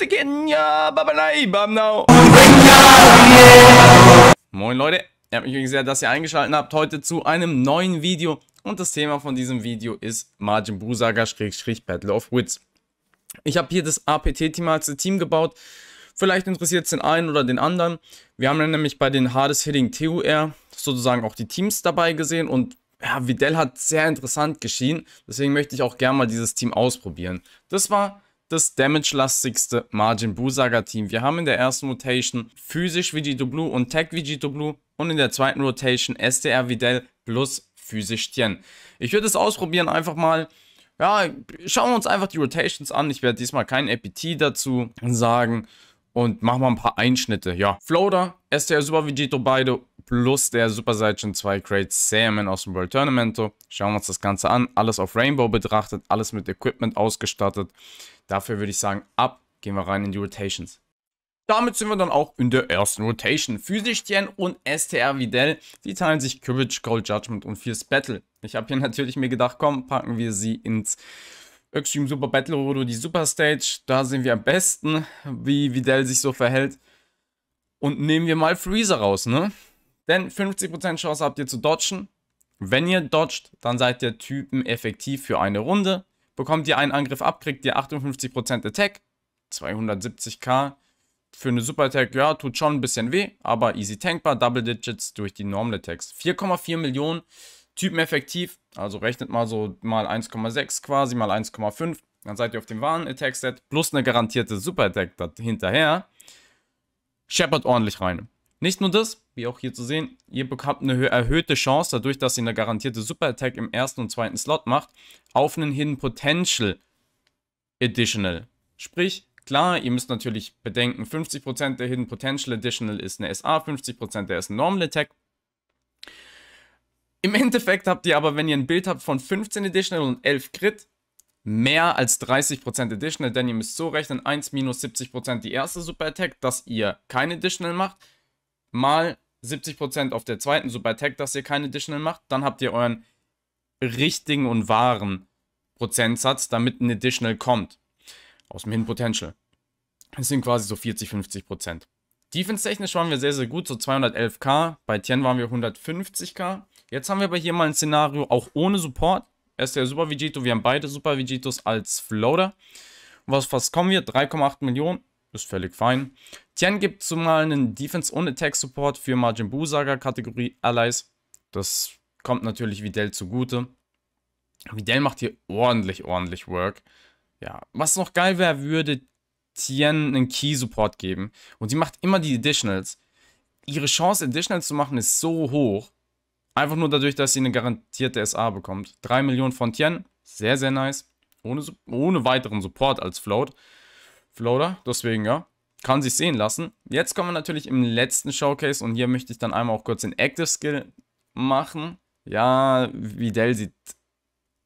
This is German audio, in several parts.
again, ja, bye bye, bam now. Moin Leute, ich habe mich sehr, dass ihr eingeschaltet habt heute zu einem neuen Video und das Thema von diesem Video ist Margin Buu Saga Battle of Wits. Ich habe hier das APT-Team als Team gebaut. Vielleicht interessiert es den einen oder den anderen. Wir haben nämlich bei den Hardest Hitting TUR sozusagen auch die Teams dabei gesehen und ja, Videl hat sehr interessant geschehen. Deswegen möchte ich auch gerne mal dieses Team ausprobieren. Das war das damage-lastigste Margin Buu Saga Team. Wir haben in der ersten Rotation physisch Vegito Blue und Tech Vegito Blue und in der zweiten Rotation SDR Videl plus physisch Tien. Ich würde es ausprobieren einfach mal. Ja, schauen wir uns einfach die Rotations an. Ich werde diesmal kein APT dazu sagen und machen mal ein paar Einschnitte. Ja, Floater, SDR Super Vegito beide plus der Super Saiyan 2 Great Salmon aus dem World Tournament. Schauen wir uns das Ganze an. Alles auf Rainbow betrachtet, alles mit Equipment ausgestattet. Dafür würde ich sagen, ab gehen wir rein in die Rotations. Damit sind wir dann auch in der ersten Rotation. Physisch Tien und STR Videl, die teilen sich Courage, Gold Judgment und Fierce Battle. Ich habe hier natürlich mir gedacht, komm, packen wir sie ins Extreme Super Battle Rodo, die Super Stage. Da sehen wir am besten, wie Videl sich so verhält. Und nehmen wir mal Freezer raus, ne? Denn 50% Chance habt ihr zu dodgen. Wenn ihr dodgt, dann seid ihr Typen effektiv für eine Runde. Bekommt ihr einen Angriff ab, kriegt ihr 58% Attack, 270k. Für eine Super Attack, ja, tut schon ein bisschen weh, aber easy tankbar, Double Digits durch die Normal Attacks. 4,4 Millionen Typen effektiv, also rechnet mal so mal 1,6 quasi, mal 1,5. Dann seid ihr auf dem wahren Attack-Set plus eine garantierte Super Attack hinterher. Shepard ordentlich rein. Nicht nur das, wie auch hier zu sehen, ihr bekommt eine erhöhte Chance, dadurch, dass ihr eine garantierte Super Attack im ersten und zweiten Slot macht, auf einen Hidden Potential Additional. Sprich, Klar, ihr müsst natürlich bedenken, 50% der Hidden Potential Additional ist eine SA, 50% der ist ein Normal Attack. Im Endeffekt habt ihr aber, wenn ihr ein Bild habt von 15 Additional und 11 Crit, mehr als 30% Additional, denn ihr müsst so rechnen, 1 minus 70% die erste Super Attack, dass ihr kein Additional macht, mal 70% auf der zweiten, so bei Tag, dass ihr kein Additional macht, dann habt ihr euren richtigen und wahren Prozentsatz, damit ein Additional kommt. Aus dem Hidden Potential. Das sind quasi so 40, 50%. Defense-technisch waren wir sehr, sehr gut, so 211k. Bei Tien waren wir 150k. Jetzt haben wir aber hier mal ein Szenario, auch ohne Support. Er ist der Super Vegito, wir haben beide Super Vegitos als Floater. was, was kommen wir? 3,8 Millionen. Ist völlig fein. Tien gibt zumal einen Defense- und Attack-Support für Majin Buu-Saga-Kategorie Allies. Das kommt natürlich Videl zugute. Videl macht hier ordentlich, ordentlich Work. Ja, was noch geil wäre, würde Tien einen Key-Support geben. Und sie macht immer die Additionals. Ihre Chance, Additionals zu machen, ist so hoch. Einfach nur dadurch, dass sie eine garantierte SA bekommt. 3 Millionen von Tien. Sehr, sehr nice. Ohne, ohne weiteren Support als Float. Floater, deswegen ja. Kann sich sehen lassen. Jetzt kommen wir natürlich im letzten Showcase und hier möchte ich dann einmal auch kurz den Active Skill machen. Ja, Videl sieht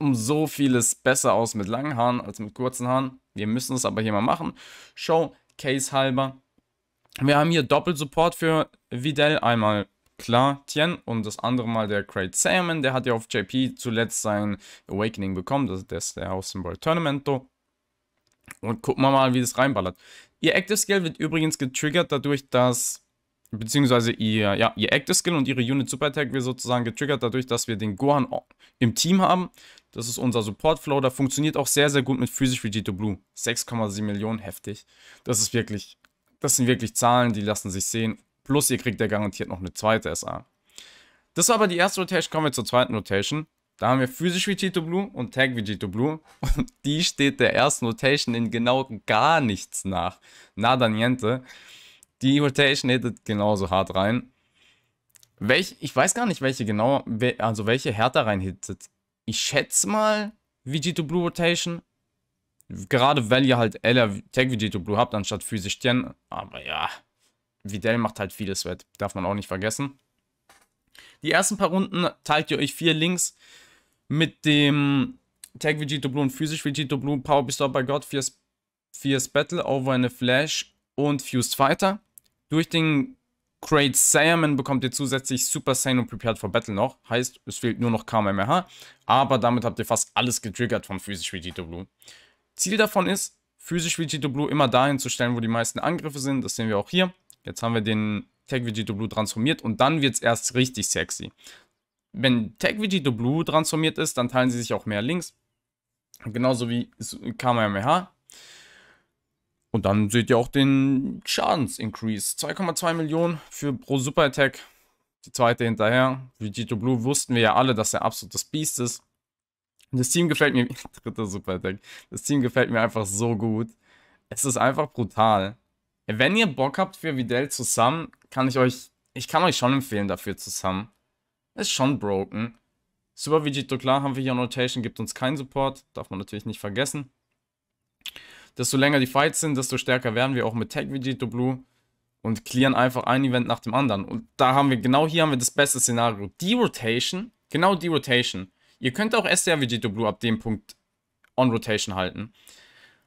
um so vieles besser aus mit langen Haaren als mit kurzen Haaren. Wir müssen es aber hier mal machen. Showcase halber. Wir haben hier Doppelsupport für Videl. Einmal klar Tien und das andere Mal der Great Salmon. Der hat ja auf JP zuletzt sein Awakening bekommen. Das ist der aus dem World Tournament. Und gucken wir mal, wie das reinballert. Ihr Active Skill wird übrigens getriggert dadurch, dass, beziehungsweise ihr, ja, ihr Active Skill und ihre Unit Super Attack wird sozusagen getriggert dadurch, dass wir den Gohan im Team haben. Das ist unser Support Flow. Da Funktioniert auch sehr, sehr gut mit Physisch Vegito Blue. 6,7 Millionen, heftig. Das ist wirklich, das sind wirklich Zahlen, die lassen sich sehen. Plus ihr kriegt ja garantiert noch eine zweite SA. Das war aber die erste Rotation, kommen wir zur zweiten Rotation. Da haben wir physisch Vegito Blue und Tag Vegito Blue. Und die steht der ersten Rotation in genau gar nichts nach. Nada niente. Die Rotation hittet genauso hart rein. Welch, ich weiß gar nicht, welche genau, also welche härter rein hittet. Ich schätze mal Vegito Blue Rotation. Gerade weil ihr halt LR Tag Vegito Blue habt, anstatt physisch Tien. Aber ja, Videl macht halt vieles wett. Darf man auch nicht vergessen. Die ersten paar Runden teilt ihr euch vier Links mit dem Tag Vegito Blue und Physisch Vegito Blue, Power Bestow by God, Fierce, Fierce Battle, Over in a Flash und Fused Fighter. Durch den Great Saiyaman bekommt ihr zusätzlich Super Saiyan und Prepared for Battle noch. Heißt, es fehlt nur noch KMMH, aber damit habt ihr fast alles getriggert von Physisch Vegito Blue. Ziel davon ist, Physisch Vegito Blue immer dahin zu stellen, wo die meisten Angriffe sind. Das sehen wir auch hier. Jetzt haben wir den Tag Vegito Blue transformiert und dann wird es erst richtig sexy wenn TagVegito Blue transformiert ist, dann teilen sie sich auch mehr Links. Genauso wie KMH. Und dann seht ihr auch den Schadens-Increase. 2,2 Millionen für pro Super Attack. Die zweite hinterher. Vegito Blue wussten wir ja alle, dass er absolutes Biest ist. Das Team gefällt mir. Dritter Super Attack. Das Team gefällt mir einfach so gut. Es ist einfach brutal. Wenn ihr Bock habt für Videl zusammen, kann ich euch. Ich kann euch schon empfehlen dafür zusammen. Ist schon broken. Super Vegito, klar, haben wir hier Annotation, gibt uns keinen Support. Darf man natürlich nicht vergessen. Desto länger die Fights sind, desto stärker werden wir auch mit Tech Vegito Blue und clearen einfach ein Event nach dem anderen. Und da haben wir, genau hier haben wir das beste Szenario. Die Rotation, genau die Rotation. Ihr könnt auch SDR Vegito Blue ab dem Punkt on Rotation halten.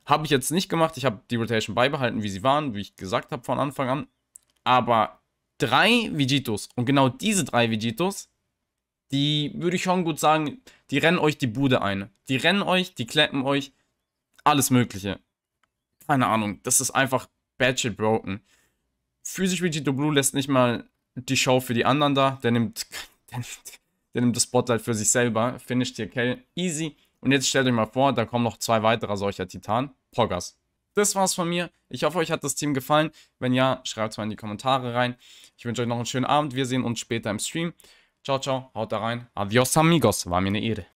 Habe ich jetzt nicht gemacht. Ich habe die Rotation beibehalten, wie sie waren, wie ich gesagt habe von Anfang an. Aber drei Vegitos und genau diese drei Vegitos die würde ich schon gut sagen, die rennen euch die Bude ein. Die rennen euch, die kleppen euch, alles Mögliche. Keine Ahnung, das ist einfach bad shit broken. Physisch Vegito Blue lässt nicht mal die Show für die anderen da. Der nimmt, der, der nimmt das Spotlight für sich selber. Finisht hier Kell easy. Und jetzt stellt euch mal vor, da kommen noch zwei weitere solcher Titanen. Poggers. Das war's von mir. Ich hoffe, euch hat das Team gefallen. Wenn ja, schreibt es mal in die Kommentare rein. Ich wünsche euch noch einen schönen Abend. Wir sehen uns später im Stream. Ciao, ciao, haut da rein. Adios, amigos, war mir eine Ehre.